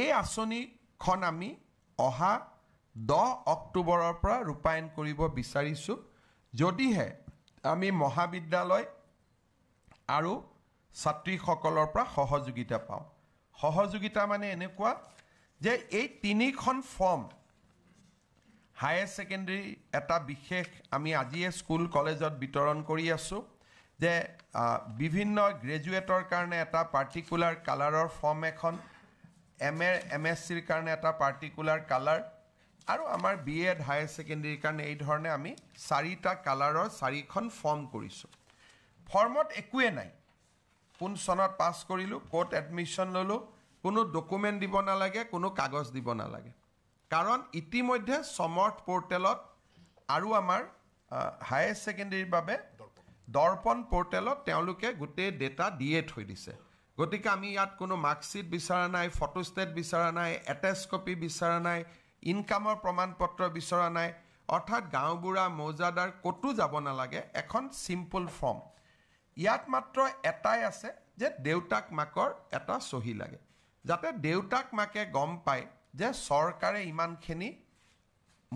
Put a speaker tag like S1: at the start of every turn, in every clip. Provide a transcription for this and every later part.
S1: এই আঁচনিখন আমি অহা দহ অক্টোবৰৰ পৰা ৰূপায়ণ কৰিব বিচাৰিছোঁ যদিহে আমি মহাবিদ্যালয় আৰু ছাত্ৰীসকলৰ পৰা সহযোগিতা পাওঁ সহযোগিতা মানে এনেকুৱা যে এই তিনিখন ফৰ্ম হায়াৰ ছেকেণ্ডেৰী এটা বিশেষ আমি আজিয়ে স্কুল কলেজত বিতৰণ কৰি আছোঁ যে বিভিন্ন গ্ৰেজুৱেটৰ কাৰণে এটা পাৰ্টিকুলাৰ কালাৰৰ ফৰ্ম এখন এম এ এম এছ চিৰ কাৰণে এটা পাৰ্টিকুলাৰ কালাৰ আৰু আমাৰ বি এড হায়াৰ ছেকেণ্ডেৰীৰ কাৰণে এইধৰণে আমি চাৰিটা কালাৰৰ চাৰিখন ফৰ্ম কৰিছোঁ ফৰ্মত একোৱে নাই কোন চনত পাছ কৰিলোঁ ক'ত এডমিশ্যন ল'লোঁ কোনো ডকুমেণ্ট দিব নালাগে কোনো কাগজ দিব নালাগে কাৰণ ইতিমধ্যে সমৰ্থ পৰ্টেলত আৰু আমাৰ হায়াৰ ছেকেণ্ডেৰীৰ বাবে দৰ্পণ পৰ্টেলত তেওঁলোকে গোটেই ডেটা দিয়ে থৈ দিছে গতিকে আমি ইয়াত কোনো মাৰ্কশ্বিট বিচৰা নাই ফটোষ্টেট বিচৰা নাই এটেছ কপি বিচৰা নাই ইনকামৰ প্ৰমাণ পত্ৰ বিচৰা নাই অৰ্থাৎ গাঁওবুঢ়া মৌজাদাৰ ক'তো যাব নালাগে এখন চিম্পল ফৰ্ম ইয়াত মাত্ৰ এটাই আছে যে দেউতাক মাকৰ এটা চহী লাগে যাতে দেউতাক মাকে গম পায় যে চৰকাৰে ইমানখিনি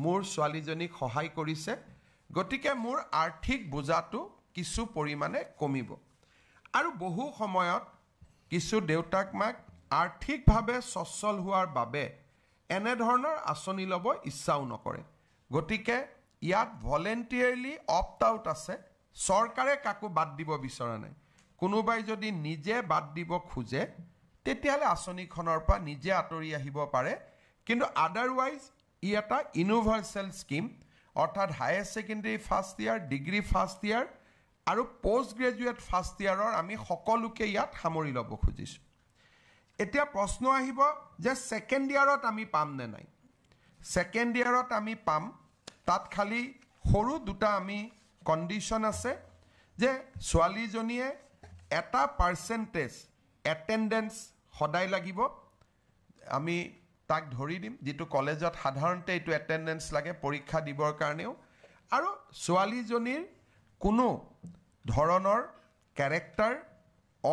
S1: মোৰ ছোৱালীজনীক সহায় কৰিছে গতিকে মোৰ আৰ্থিক বোজাটো কিছু পৰিমাণে কমিব আৰু বহু সময়ত কিছু দেউতাক মাক আৰ্থিকভাৱে স্বচ্ছল হোৱাৰ বাবে এনেধৰণৰ আঁচনি ল'ব ইচ্ছাও নকৰে গতিকে ইয়াত ভলেণ্টিয়াৰলি অপ্ট আউট আছে চৰকাৰে কাকো বাদ দিব বিচৰা নাই কোনোবাই যদি নিজে বাদ দিব খোজে তেতিয়াহ'লে আঁচনিখনৰ পৰা নিজে আঁতৰি আহিব পাৰে কিন্তু আদাৰৱাইজ ই এটা ইউনিভাৰ্চেল স্কীম অৰ্থাৎ higher secondary first year degree first year আৰু পষ্ট গ্ৰেজুৱেট ফাৰ্ষ্ট ইয়াৰৰ আমি সকলোকে ইয়াত সামৰি ল'ব খুজিছোঁ এতিয়া প্ৰশ্ন আহিব যে ছেকেণ্ড ইয়াৰত আমি পাম নে নাই ছেকেণ্ড ইয়াৰত আমি পাম তাত খালী সৰু দুটা আমি কণ্ডিশ্যন আছে যে ছোৱালীজনীয়ে এটা পাৰ্চেণ্টেজ এটেণ্ডেঞ্চ সদায় লাগিব আমি তাক ধৰি দিম যিটো কলেজত সাধাৰণতে এইটো এটেণ্ডেঞ্চ লাগে পৰীক্ষা দিবৰ কাৰণেও আৰু ছোৱালীজনীৰ কোনো ধৰণৰ কেৰেক্টাৰ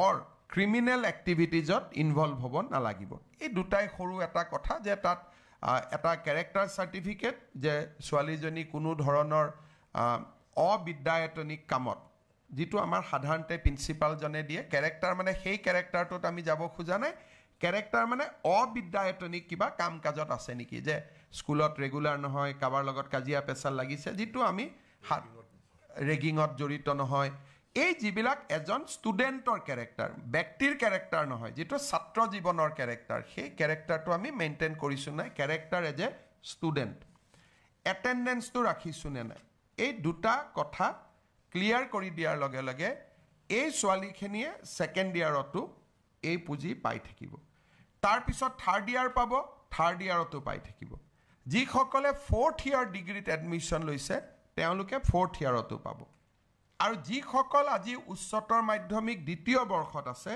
S1: অৰ ক্ৰিমিনেল এক্টিভিটিজত ইনভল্ভ হ'ব নালাগিব এই দুটাই সৰু এটা কথা যে তাত এটা কেৰেক্টাৰ চাৰ্টিফিকেট যে ছোৱালীজনী কোনো ধৰণৰ অবিদ্যায়তনিক কামত যিটো আমাৰ সাধাৰণতে প্ৰিন্সিপালজনে দিয়ে কেৰেক্টাৰ মানে সেই কেৰেক্টাৰটোত আমি যাব খোজা নাই কেৰেক্টাৰ মানে অবিদ্যায়তনিক কিবা কাম কাজত আছে নেকি যে স্কুলত ৰেগুলাৰ নহয় কাৰোবাৰ লগত কাজিয়া পেচাল লাগিছে যিটো আমি ৰেগিঙত জড়িত নহয় এই যিবিলাক এজন ষ্টুডেণ্টৰ কেৰেক্টাৰ ব্যক্তিৰ কেৰেক্টাৰ নহয় যিটো ছাত্ৰ জীৱনৰ কেৰেক্টাৰ সেই কেৰেক্টাৰটো আমি মেইনটেইন কৰিছোঁ নাই কেৰেক্টাৰ এজ এ ষ্টুডেণ্ট এটেণ্ডেঞ্চটো ৰাখিছোঁ নে নাই এই দুটা কথা ক্লিয়াৰ কৰি দিয়াৰ লগে লগে এই ছোৱালীখিনিয়ে ছেকেণ্ড ইয়াৰতো এই পুঁজি পাই থাকিব তাৰপিছত থাৰ্ড ইয়াৰ পাব থাৰ্ড ইয়াৰতো পাই থাকিব যিসকলে ফ'ৰ্থ ইয়াৰ ডিগ্ৰীত এডমিশ্যন লৈছে তেওঁলোকে ফ'ৰ্থ ইয়াৰতো পাব আৰু যিসকল আজি উচ্চতৰ মাধ্যমিক দ্বিতীয় বৰ্ষত আছে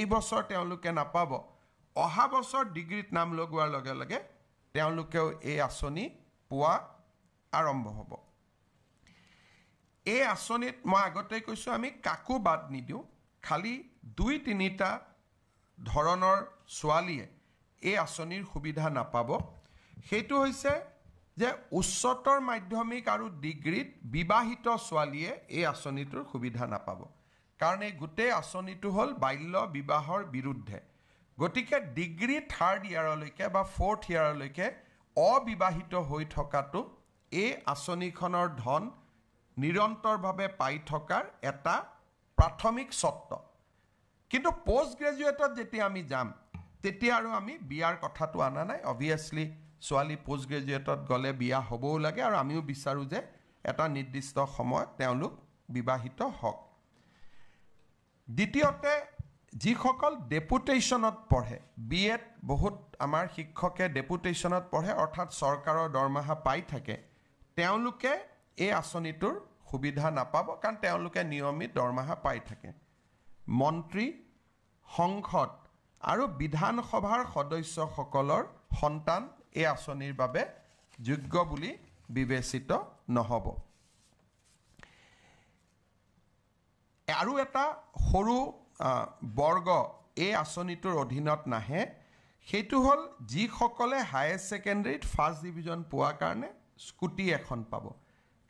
S1: এই বছৰ তেওঁলোকে নাপাব অহা বছৰ ডিগ্ৰীত নাম লগোৱাৰ লগে লগে তেওঁলোকেও এই আঁচনি পোৱা আৰম্ভ হ'ব এই আঁচনিত মই আগতেই কৈছোঁ আমি কাকো বাদ নিদিওঁ খালি দুই তিনিটা ধৰণৰ ছোৱালীয়ে এই আঁচনিৰ সুবিধা নাপাব সেইটো হৈছে যে উচ্চতৰ মাধ্যমিক আৰু ডিগ্ৰীত বিবাহিত ছোৱালীয়ে এই আঁচনিটোৰ সুবিধা নাপাব কাৰণ এই গোটেই আঁচনিটো হ'ল বাল্য বিবাহৰ বিৰুদ্ধে গতিকে ডিগ্ৰী থাৰ্ড ইয়াৰলৈকে বা ফ'ৰ্থ ইয়াৰলৈকে অবিবাহিত হৈ থকাটো এই আঁচনিখনৰ ধন নিৰন্তৰভাৱে পাই থকাৰ এটা প্ৰাথমিক স্বত্ব কিন্তু পষ্ট গ্ৰেজুৱেটত যেতিয়া আমি যাম তেতিয়া আৰু আমি বিয়াৰ কথাটো অনা নাই অভিয়াছলি ছোৱালী পষ্ট গ্ৰেজুৱেটত গ'লে বিয়া হ'বও লাগে আৰু আমিও বিচাৰোঁ যে এটা নিৰ্দিষ্ট সময়ত তেওঁলোক বিবাহিত হওক দ্বিতীয়তে যিসকল ডেপুটেশ্যনত পঢ়ে বি এড বহুত আমাৰ শিক্ষকে ডেপুটেশ্যনত পঢ়ে অৰ্থাৎ চৰকাৰৰ দৰমহা পাই থাকে তেওঁলোকে এই আঁচনিটোৰ সুবিধা নাপাব কাৰণ তেওঁলোকে নিয়মিত দৰমহা পাই থাকে মন্ত্ৰী সংসদ আৰু বিধানসভাৰ সদস্যসকলৰ সন্তান এই আঁচনিৰ বাবে যোগ্য বুলি বিবেচিত নহ'ব আৰু এটা সৰু বৰ্গ এই আঁচনিটোৰ অধীনত নাহে সেইটো হ'ল যিসকলে হায়াৰ ছেকেণ্ডেৰীত ফাৰ্ষ্ট ডিভিজন পোৱাৰ কাৰণে স্কুটি এখন পাব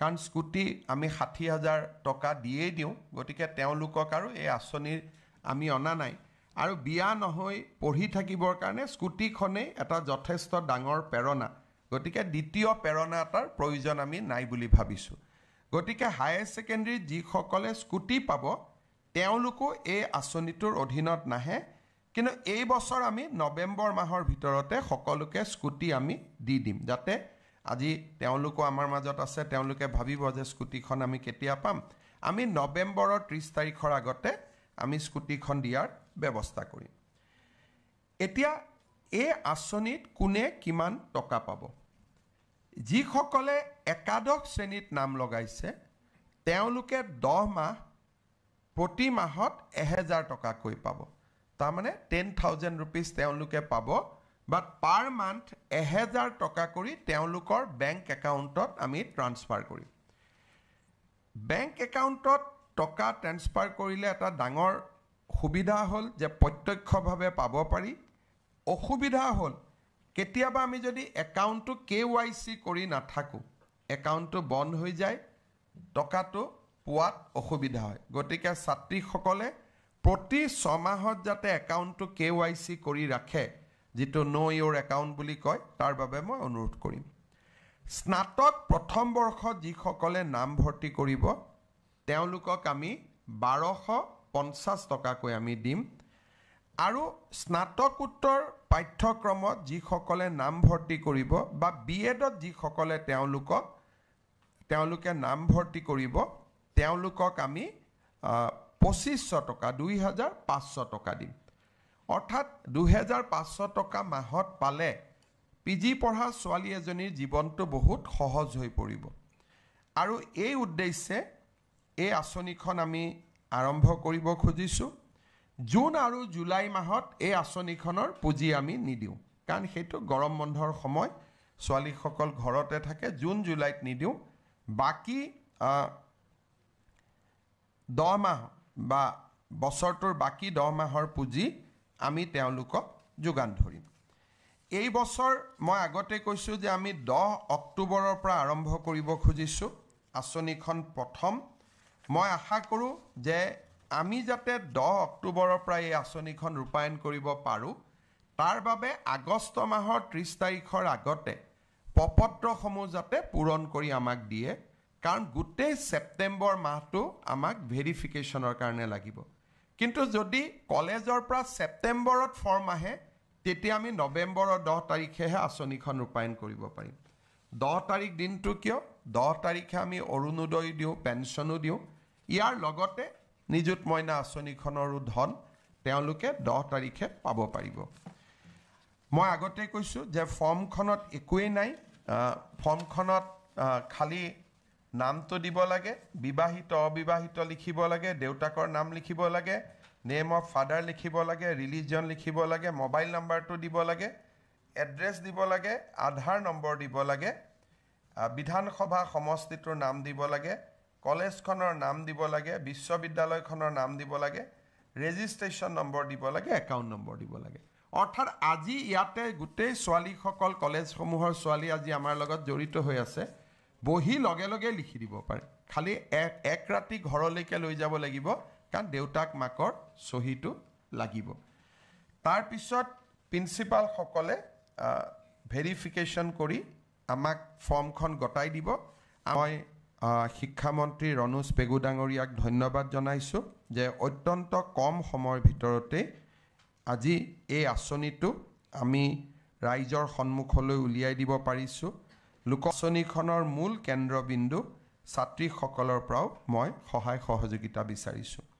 S1: কাৰণ স্কুটি আমি ষাঠি হাজাৰ টকা দিয়েই দিওঁ গতিকে তেওঁলোকক আৰু এই আঁচনিৰ আমি অনা নাই আৰু বিয়া নহৈ পঢ়ি থাকিবৰ কাৰণে স্কুটিখনেই এটা যথেষ্ট ডাঙৰ প্ৰেৰণা গতিকে দ্বিতীয় প্ৰেৰণা এটাৰ প্ৰয়োজন আমি নাই বুলি ভাবিছোঁ গতিকে হায়াৰ ছেকেণ্ডেৰী যিসকলে স্কুটি পাব তেওঁলোকো এই আঁচনিটোৰ অধীনত নাহে কিন্তু এই বছৰ আমি নৱেম্বৰ মাহৰ ভিতৰতে সকলোকে স্কুটি আমি দি দিম যাতে আজি তেওঁলোকো আমাৰ মাজত আছে তেওঁলোকে ভাবিব যে স্কুটিখন আমি কেতিয়া পাম আমি নৱেম্বৰৰ ত্ৰিছ তাৰিখৰ আগতে আমি স্কুটিখন দিয়াৰ ব্যৱস্থা কৰিম এতিয়া এই আঁচনিত কোনে কিমান টকা পাব যিসকলে একাদশ শ্ৰেণীত নাম লগাইছে তেওঁলোকে দহ মাহ প্ৰতি মাহত এহেজাৰ টকাকৈ পাব তাৰমানে টেন থাউজেণ্ড ৰুপিজ তেওঁলোকে পাব বা পাৰ মান্থ এহেজাৰ টকা কৰি তেওঁলোকৰ বেংক একাউণ্টত আমি ট্ৰান্সফাৰ কৰিম বেংক একাউণ্টত টকা ট্ৰেন্সফাৰ কৰিলে এটা ডাঙৰ সুবিধা হ'ল যে প্ৰত্যক্ষভাৱে পাব পাৰি অসুবিধা হ'ল কেতিয়াবা আমি যদি একাউণ্টটো কে ৱাই চি কৰি নাথাকোঁ একাউণ্টটো বন্ধ হৈ যায় টকাটো পোৱাত অসুবিধা হয় গতিকে ছাত্ৰীসকলে প্ৰতি ছমাহত যাতে একাউণ্টটো কে ৱাই চি কৰি ৰাখে যিটো ন' ইয়'ৰ একাউণ্ট বুলি কয় তাৰ বাবে মই অনুৰোধ কৰিম স্নাতক প্ৰথম বৰ্ষত যিসকলে নামভৰ্তি কৰিব তেওঁলোকক আমি বাৰশ পঞ্চাছ টকাকৈ আমি দিম আৰু স্নাতকোত্তৰ পাঠ্যক্ৰমত যিসকলে নামভৰ্তি কৰিব বা বি এডত যিসকলে তেওঁলোকক তেওঁলোকে নামভৰ্তি কৰিব তেওঁলোকক আমি পঁচিছশ টকা দুই হাজাৰ পাঁচশ টকা দিম অৰ্থাৎ দুহেজাৰ পাঁচশ টকা মাহত পালে পি জি পঢ়া ছোৱালী এজনীৰ জীৱনটো বহুত সহজ হৈ পৰিব আৰু এই উদ্দেশ্যে এই আঁচনিখন আমি আৰম্ভ কৰিব খুজিছোঁ জুন আৰু জুলাই মাহত এই আঁচনিখনৰ পুঁজি আমি নিদিওঁ কাৰণ সেইটো গৰম বন্ধৰ সময় ছোৱালীসকল ঘৰতে থাকে জুন জুলাইত নিদিওঁ বাকী দহ মাহ বা বছৰটোৰ বাকী দহ মাহৰ পুঁজি আমি তেওঁলোকক যোগান ধৰিম এই বছৰ মই আগতে কৈছোঁ যে আমি দহ অক্টোবৰৰ পৰা আৰম্ভ কৰিব খুজিছোঁ আঁচনিখন প্ৰথম মই আশা কৰোঁ যে আমি যাতে দহ অক্টোবৰৰ পৰা এই আঁচনিখন ৰূপায়ণ কৰিব পাৰোঁ তাৰ বাবে আগষ্ট মাহৰ ত্ৰিছ তাৰিখৰ আগতে প্ৰপত্ৰসমূহ যাতে পূৰণ কৰি আমাক দিয়ে কাৰণ গোটেই ছেপ্টেম্বৰ মাহটো আমাক ভেৰিফিকেশ্যনৰ কাৰণে লাগিব কিন্তু যদি কলেজৰ পৰা ছেপ্টেম্বৰত ফৰ্ম আহে তেতিয়া আমি নৱেম্বৰৰ দহ তাৰিখেহে আঁচনিখন ৰূপায়ণ কৰিব পাৰিম দহ তাৰিখ দিনটো কিয় দহ তাৰিখে আমি অৰুণোদয় দিওঁ পেঞ্চনো দিওঁ ইয়াৰ লগতে নিযুত মইনা আঁচনিখনৰো ধন তেওঁলোকে দহ তাৰিখে পাব পাৰিব মই আগতে কৈছোঁ যে ফৰ্মখনত একোৱেই নাই ফৰ্মখনত খালি নামটো দিব লাগে বিবাহিত অবিবাহিত লিখিব লাগে দেউতাকৰ নাম লিখিব লাগে নেম অফ ফাদাৰ লিখিব লাগে ৰিলিজন লিখিব লাগে মোবাইল নম্বৰটো দিব লাগে এড্ৰেছ দিব লাগে আধাৰ নম্বৰ দিব লাগে বিধানসভা সমষ্টিটোৰ নাম দিব লাগে কলেজখনৰ নাম দিব লাগে বিশ্ববিদ্যালয়খনৰ নাম দিব লাগে ৰেজিষ্ট্ৰেশ্যন নম্বৰ দিব লাগে একাউণ্ট নম্বৰ দিব লাগে অৰ্থাৎ আজি ইয়াতে গোটেই ছোৱালীসকল কলেজসমূহৰ ছোৱালী আজি আমাৰ লগত জড়িত হৈ আছে বহি লগে লগে লিখি দিব পাৰে খালি এক এক ৰাতি ঘৰলৈকে লৈ যাব লাগিব কাৰণ দেউতাক মাকৰ চহীটো লাগিব তাৰপিছত প্ৰিন্সিপালসকলে ভেৰিফিকেশ্যন কৰি আমাক ফৰ্মখন গতাই দিব মই শিক্ষামন্ত্ৰী ৰণোজ পেগু ডাঙৰীয়াক ধন্যবাদ জনাইছোঁ যে অত্যন্ত কম সময়ৰ ভিতৰতে আজি এই আঁচনিটো আমি ৰাইজৰ সন্মুখলৈ উলিয়াই দিব পাৰিছোঁ লোক আঁচনিখনৰ মূল কেন্দ্ৰবিন্দু ছাত্ৰীসকলৰ পৰাও মই সহায় সহযোগিতা বিচাৰিছোঁ